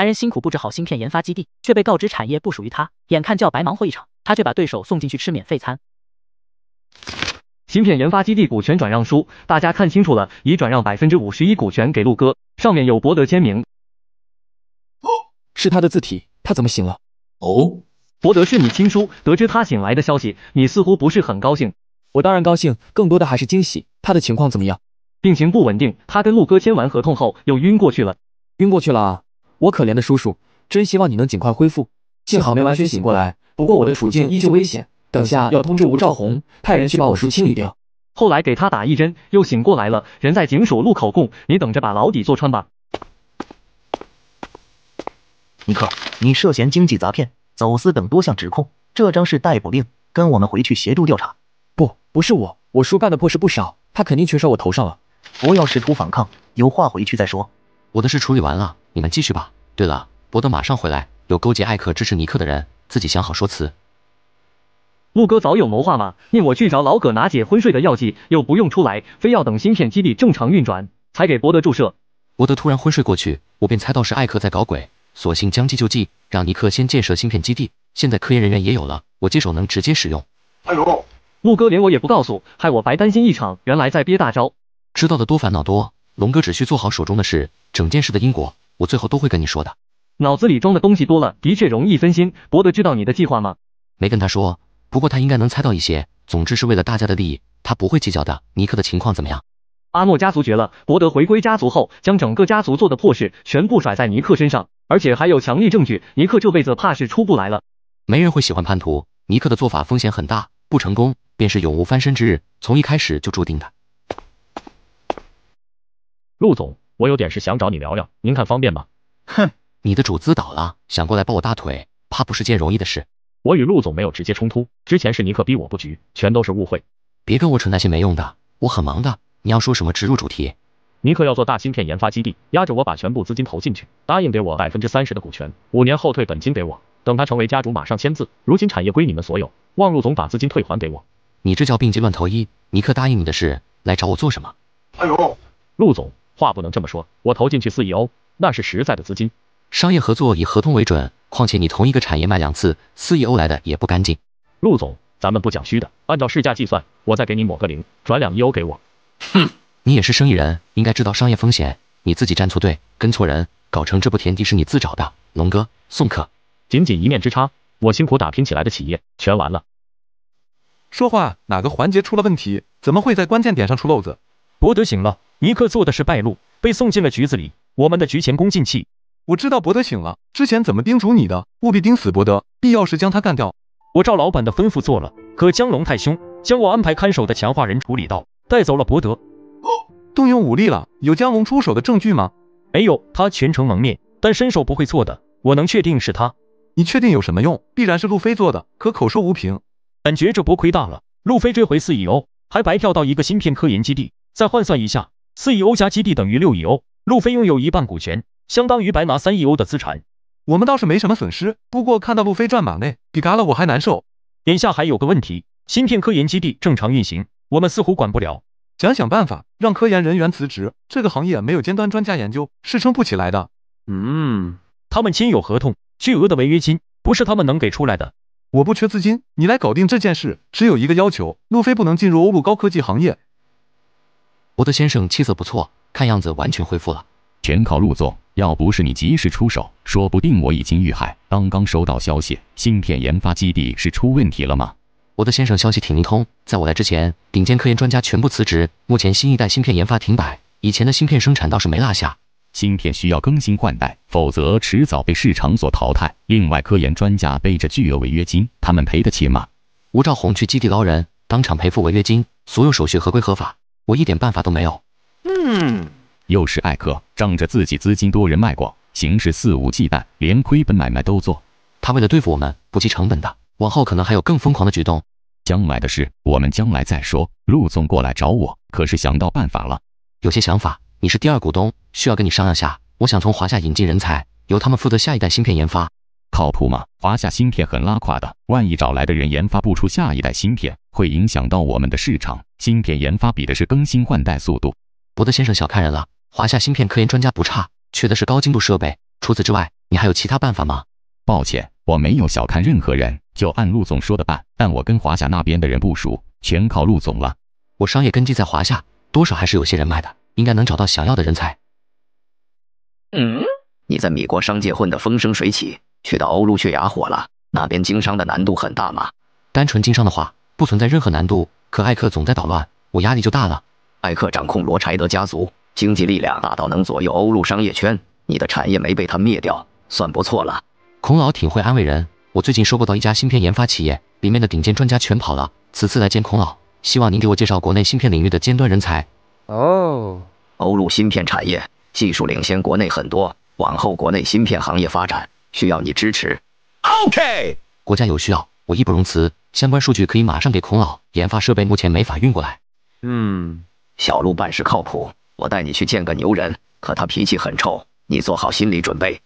男人辛苦布置好芯片研发基地，却被告知产业不属于他，眼看就要白忙活一场，他却把对手送进去吃免费餐。芯片研发基地股权转让书，大家看清楚了，已转让百分之五十一股权给陆哥，上面有博德签名。哦，是他的字体，他怎么醒了？哦，博德是你亲叔，得知他醒来的消息，你似乎不是很高兴。我当然高兴，更多的还是惊喜。他的情况怎么样？病情不稳定，他跟陆哥签完合同后又晕过去了。晕过去了。我可怜的叔叔，真希望你能尽快恢复。幸好没完全醒过来，不过我的处境依旧危险。等下要通知吴兆宏，派人去把我叔清理掉。后来给他打一针，又醒过来了。人在警署录口供，你等着把牢底坐穿吧。尼克，你涉嫌经济诈骗、走私等多项指控，这张是逮捕令，跟我们回去协助调查。不，不是我，我叔干的破事不少，他肯定全甩我头上了。不要试图反抗，有话回去再说。我的事处理完了，你们继续吧。对了，博德马上回来，有勾结艾克支持尼克的人，自己想好说辞。木哥早有谋划嘛，命我去找老葛拿解昏睡的药剂，又不用出来，非要等芯片基地正常运转才给博德注射。博德突然昏睡过去，我便猜到是艾克在搞鬼，索性将计就计，让尼克先建设芯片基地。现在科研人员也有了，我接手能直接使用。哎呦，木哥连我也不告诉，害我白担心一场，原来在憋大招。知道的多烦恼多，龙哥只需做好手中的事，整件事的因果。我最后都会跟你说的。脑子里装的东西多了，的确容易分心。博德知道你的计划吗？没跟他说，不过他应该能猜到一些。总之是为了大家的利益，他不会计较的。尼克的情况怎么样？阿诺家族绝了。博德回归家族后，将整个家族做的破事全部甩在尼克身上，而且还有强力证据，尼克这辈子怕是出不来了。没人会喜欢叛徒。尼克的做法风险很大，不成功便是永无翻身之日，从一开始就注定的。陆总。我有点事想找你聊聊，您看方便吗？哼，你的主子倒了，想过来抱我大腿，怕不是件容易的事。我与陆总没有直接冲突，之前是尼克逼我布局，全都是误会。别跟我扯那些没用的，我很忙的。你要说什么，植入主题。尼克要做大芯片研发基地，压着我把全部资金投进去，答应给我百分之三十的股权，五年后退本金给我。等他成为家主，马上签字。如今产业归你们所有，望陆总把资金退还给我。你这叫病急乱投医。尼克答应你的事，来找我做什么？哎呦，陆总。话不能这么说，我投进去四亿欧，那是实在的资金。商业合作以合同为准，况且你同一个产业卖两次，四亿欧来的也不干净。陆总，咱们不讲虚的，按照市价计算，我再给你抹个零，转两亿欧给我。哼，你也是生意人，应该知道商业风险，你自己站错队，跟错人，搞成这步田地是你自找的。龙哥，送客。仅仅一面之差，我辛苦打拼起来的企业全完了。说话哪个环节出了问题？怎么会在关键点上出漏子？伯德醒了，尼克做的事败露，被送进了局子里。我们的局前功尽弃。我知道伯德醒了之前怎么叮嘱你的，务必盯死伯德，必要时将他干掉。我照老板的吩咐做了，可江龙太凶，将我安排看守的强化人处理到，带走了伯德。哦，动用武力了？有江龙出手的证据吗？没有，他全程蒙面，但身手不会错的，我能确定是他。你确定有什么用？必然是路飞做的，可口说无凭，感觉这波亏大了。路飞追回四亿欧，还白跳到一个芯片科研基地。再换算一下，四亿欧加基地等于六亿欧。路飞拥有一半股权，相当于白拿三亿欧的资产。我们倒是没什么损失，不过看到路飞赚马内比嘎了我还难受。眼下还有个问题，芯片科研基地正常运行，我们似乎管不了。想想办法，让科研人员辞职。这个行业没有尖端专家研究，是撑不起来的。嗯，他们签有合同，巨额的违约金，不是他们能给出来的。我不缺资金，你来搞定这件事。只有一个要求，路飞不能进入欧陆高科技行业。我的先生气色不错，看样子完全恢复了。全靠陆总，要不是你及时出手，说不定我已经遇害。刚刚收到消息，芯片研发基地是出问题了吗？我的先生消息挺灵通，在我来之前，顶尖科研专家全部辞职，目前新一代芯片研发停摆，以前的芯片生产倒是没落下。芯片需要更新换代，否则迟早被市场所淘汰。另外，科研专家背着巨额违约金，他们赔得起吗？吴兆宏去基地捞人，当场赔付违约金，所有手续合规合法。我一点办法都没有。嗯，又是艾克，仗着自己资金多、人脉广，行事肆无忌惮，连亏本买卖都做。他为了对付我们，不计成本的，往后可能还有更疯狂的举动。将来的事，我们将来再说。陆总过来找我，可是想到办法了，有些想法。你是第二股东，需要跟你商量下。我想从华夏引进人才，由他们负责下一代芯片研发。靠谱吗？华夏芯片很拉垮的，万一找来的人研发不出下一代芯片，会影响到我们的市场。芯片研发比的是更新换代速度。伯德先生小看人了，华夏芯片科研专家不差，缺的是高精度设备。除此之外，你还有其他办法吗？抱歉，我没有小看任何人，就按陆总说的办。但我跟华夏那边的人不熟，全靠陆总了。我商业根基在华夏，多少还是有些人脉的，应该能找到想要的人才。嗯，你在米国商界混得风生水起。去到欧陆，血压火了。那边经商的难度很大吗？单纯经商的话，不存在任何难度。可艾克总在捣乱，我压力就大了。艾克掌控罗柴德家族，经济力量大到能左右欧陆商业圈。你的产业没被他灭掉，算不错了。孔老挺会安慰人。我最近收购到一家芯片研发企业，里面的顶尖专家全跑了。此次来见孔老，希望您给我介绍国内芯片领域的尖端人才。哦，欧陆芯片产业技术领先国内很多，往后国内芯片行业发展。需要你支持，OK。国家有需要，我义不容辞。相关数据可以马上给孔老。研发设备目前没法运过来。嗯，小鹿办事靠谱，我带你去见个牛人。可他脾气很臭，你做好心理准备。